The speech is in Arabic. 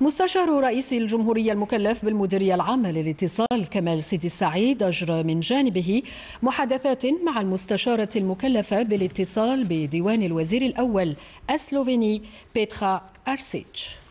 مستشار رئيس الجمهورية المكلف بالمديرية العامة للاتصال كمال سيدي السعيد أجرى من جانبه محادثات مع المستشارة المكلفة بالاتصال بديوان الوزير الأول السلوفيني بيترا أرسيتش